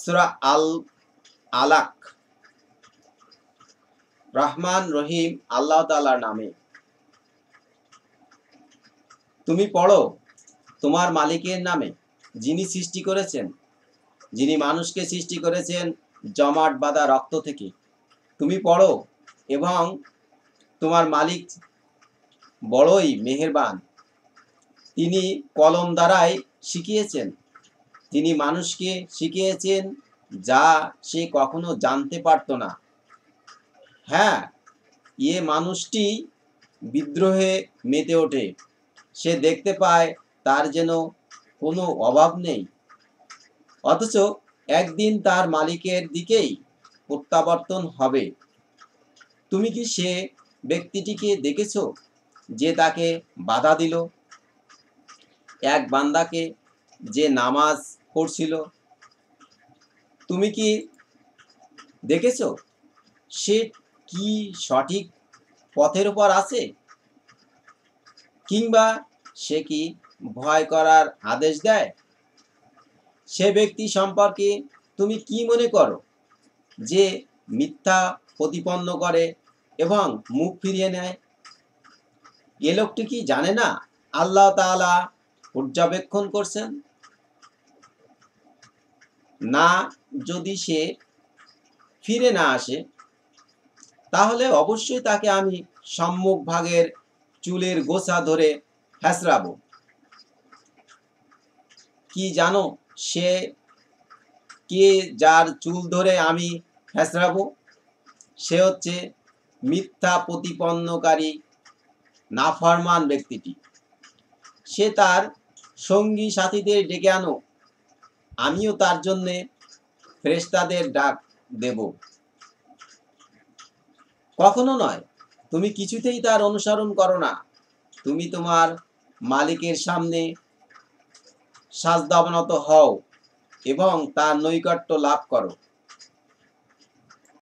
সুরা আল আলাক রহমান রহিম আল্লাহ তালার নামে তুমি পড়ো তোমার মালিকের নামে যিনি সৃষ্টি করেছেন যিনি মানুষকে সৃষ্টি করেছেন জমাট বাঁধা রক্ত থেকে তুমি পড়ো এবং তোমার মালিক বড়ই মেহেরবান তিনি কলম দ্বারাই শিখিয়েছেন তিনি মানুষকে শিখিয়েছেন যা সে কখনো জানতে পারত না হ্যাঁ এ মানুষটি বিদ্রোহে মেতে ওঠে সে দেখতে পায় তার যেন কোনো অভাব নেই অথচ একদিন তার মালিকের দিকেই প্রত্যাবর্তন হবে তুমি কি সে ব্যক্তিটিকে দেখেছ যে তাকে বাধা দিল এক বান্দাকে যে নামাজ পড়ছিল তুমি কি দেখেছ সে কি সঠিক পথের উপর আছে কিংবা সে কি ভয় করার আদেশ দেয় সে ব্যক্তি সম্পর্কে তুমি কি মনে করো যে মিথ্যা প্রতিপন্ন করে এবং মুখ ফিরিয়ে নেয় এ লোকটি কি জানে না আল্লাহ তালা পর্যবেক্ষণ করছেন না যদি সে ফিরে না আসে তাহলে অবশ্যই তাকে আমি সম্মুখ ভাগের চুলের গোছা ধরে হ্যাঁসরাব কি জানো সে কে যার চুল ধরে আমি হ্যাঁসরাব সে হচ্ছে মিথ্যা প্রতিপন্নকারী নাফরমান ব্যক্তিটি সে তার সঙ্গী সাথীদের ডেকে আনো আমিও তার জন্যে ফ্রেস্তাদের ডাক দেব কখনো নয় তুমি কিছুতেই তার অনুসরণ করো না তুমি তোমার মালিকের সামনে সাজদাবনত হও এবং তার নৈকট্য লাভ করো